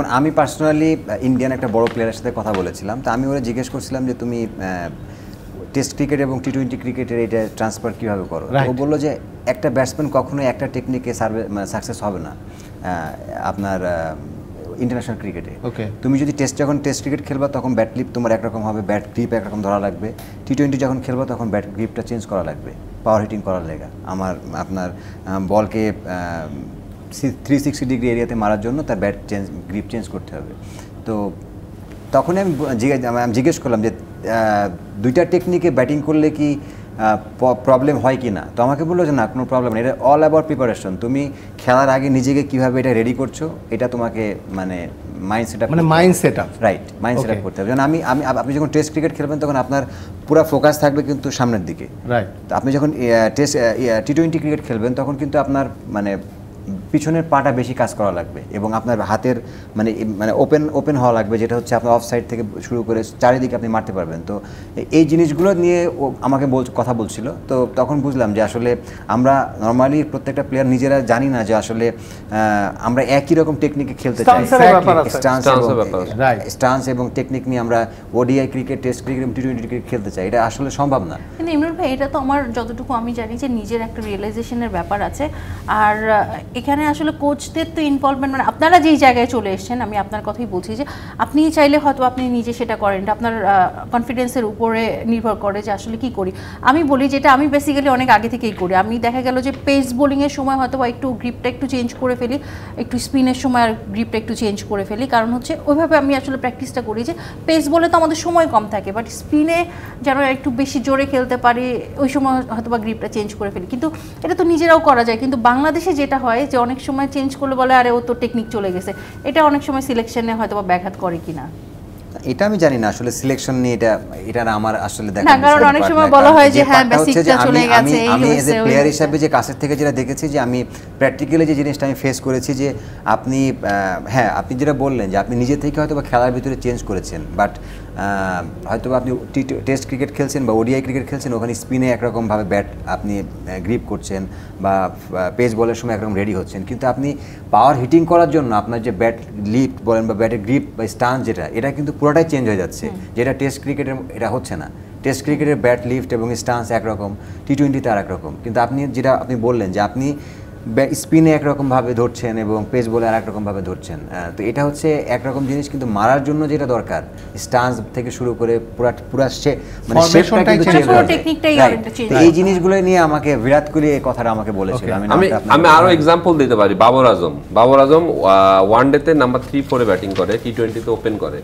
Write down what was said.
যেমন আমি personally Indian একটা বড় প্লেয়ারের সাথে কথা বলেছিলাম তো আমি ওরা জিজ্ঞেস করছিলাম যে তুমি টেস্ট ক্রিকেট এবং টি টোয়েন্টি ক্রিকেটের এটা ট্রান্সফার কীভাবে করো ও বললো যে একটা ব্যাটসম্যান কখনোই একটা টেকনিকে সার্ভে সাকসেস মানে হবে না আপনার ইন্টারন্যাশনাল ক্রিকেটে তুমি যদি টেস্ট যখন টেস্ট ক্রিকেট খেলবা তখন ব্যাট লিপ তোমার একরকম হবে ব্যাট গ্রিপ একরকম ধরা লাগবে টি টোয়েন্টি যখন খেলবা তখন ব্যাট গ্রিপটা চেঞ্জ করা লাগবে পাওয়ার হিটিং করার লেগা আমার আপনার বলকে থ্রি সিক্সটি ডিগ্রি এরিয়াতে মারার জন্য তার ব্যাট চেঞ্জ গ্রিপ চেঞ্জ করতে হবে তো তখনই আমি আমি জিজ্ঞেস করলাম যে দুইটা টেকনিকে ব্যাটিং করলে কি প্রবলেম হয় কি না তো আমাকে বললো যে না কোনো প্রবলেম নেই এটা অল অ্যাবাউট প্রিপারেশন তুমি খেলার আগে নিজেকে কীভাবে এটা রেডি করছো এটা তোমাকে মানে মাইন্ড সেট আপ মানে mind set up right mind set up করতে হবে যেমন আমি আমি আপনি যখন টেস্ট ক্রিকেট খেলবেন তখন আপনার পুরো ফোকাস থাকবে কিন্তু সামনের দিকে রাইট আপনি যখন টেস্ট টি টোয়েন্টি ক্রিকেট খেলবেন তখন কিন্তু আপনার মানে পিছনের পাটা বেশি কাজ করা লাগবে এবং আপনার হাতের মানে মানে ওপেন ওপেন হওয়া লাগবে যেটা হচ্ছে আপনার অফ সাইড থেকে শুরু করে চারিদিকে আপনি মারতে পারবেন তো এই জিনিসগুলো নিয়ে ও আমাকে বল কথা বলছিল তো তখন বুঝলাম যে আসলে আমরা নর্মালি প্রত্যেকটা প্লেয়ার নিজেরা জানি না যে আসলে আমরা একই রকম টেকনিকে খেলতে চাই স্টান্স এবং টেকনিক নিয়ে আমরা ওডিআই ক্রিকেট টেস্ট ক্রিকেট এবং টি টোয়েন্টি ক্রিকেট খেলতে চাই এটা আসলে সম্ভব না কিন্তু ইমরান ভাই এটা তো আমার যতটুকু আমি জানি যে নিজের একটা রিয়েলাইজেশনের ব্যাপার আছে আর এখানে আসলে কোচদের তো ইনভলভমেন্ট মানে আপনারা যেই জায়গায় চলে এসছেন আমি আপনার কথাই বলছি যে আপনি চাইলে হয়তো আপনি নিজে সেটা করেন আপনার কনফিডেন্সের উপরে নির্ভর করে যে আসলে কি করি আমি বলি যেটা আমি বেসিক্যালি অনেক আগে থেকেই করি আমি দেখা গেল যে পেস বোলিংয়ের সময় হয়তো বা একটু গ্রিপটা একটু চেঞ্জ করে ফেলি একটু স্পিনের সময় আর গ্রিপটা একটু চেঞ্জ করে ফেলি কারণ হচ্ছে ওইভাবে আমি আসলে প্র্যাকটিসটা করি যে পেস বলে তো আমাদের সময় কম থাকে বাট স্পিনে যেন একটু বেশি জোরে খেলতে পারি ওই সময় হয়তো বা গ্রিপটা চেঞ্জ করে ফেলি কিন্তু এটা তো নিজেরাও করা যায় কিন্তু বাংলাদেশে যেটা হয় হয় যে অনেক সময় চেঞ্জ করলে বলে আরে ও তো টেকনিক চলে গেছে এটা অনেক সময় সিলেকশনে হয়তো বা ব্যাঘাত করে কিনা এটা আমি জানি না আসলে সিলেকশন নিয়ে এটা এটা আমার আসলে দেখা না কারণ অনেক সময় বলা হয় যে হ্যাঁ বেসিকটা চলে গেছে আমি এজ এ প্লেয়ার হিসেবে যে কাছের থেকে যেটা দেখেছি যে আমি প্র্যাকটিক্যালি যে জিনিসটা আমি ফেস করেছি যে আপনি হ্যাঁ আপনি যেটা বললেন যে আপনি নিজে থেকে হয়তো বা খেলার ভিতরে চেঞ্জ করেছেন বাট হয়তো আপনি টেস্ট ক্রিকেট খেলছেন বা ওডিআই ক্রিকেট খেলছেন ওখানে স্পিনে একরকমভাবে ব্যাট আপনি গ্রিপ করছেন বা পেস বলের সময় একরকম রেডি হচ্ছেন কিন্তু আপনি পাওয়ার হিটিং করার জন্য আপনার যে ব্যাট লিফট বলেন বা ব্যাটের গ্রিপ বা স্টান্স যেটা এটা কিন্তু পুরোটাই চেঞ্জ হয়ে যাচ্ছে যেটা টেস্ট ক্রিকেটের এটা হচ্ছে না টেস্ট ক্রিকেটের ব্যাট লিফট এবং স্টান্স একরকম টি টোয়েন্টিতে আর একরকম কিন্তু আপনি যেটা আপনি বললেন যে আপনি স্পিনে একরকমভাবে ধরছেন এবং পেস বলে আর একরকমভাবে ধরছেন তো এটা হচ্ছে একরকম জিনিস কিন্তু মারার জন্য যেটা দরকার স্টান্স থেকে শুরু করে পুরা পুরা সে মানে এই জিনিসগুলো নিয়ে আমাকে বিরাট কোহলি এই কথাটা আমাকে বলেছিল আমি আমি আরো এক্সাম্পল দিতে পারি বাবর আজম বাবর আজম ওয়ান ডেতে নাম্বার থ্রি ফোরে ব্যাটিং করে টি টোয়েন্টিতে ওপেন করে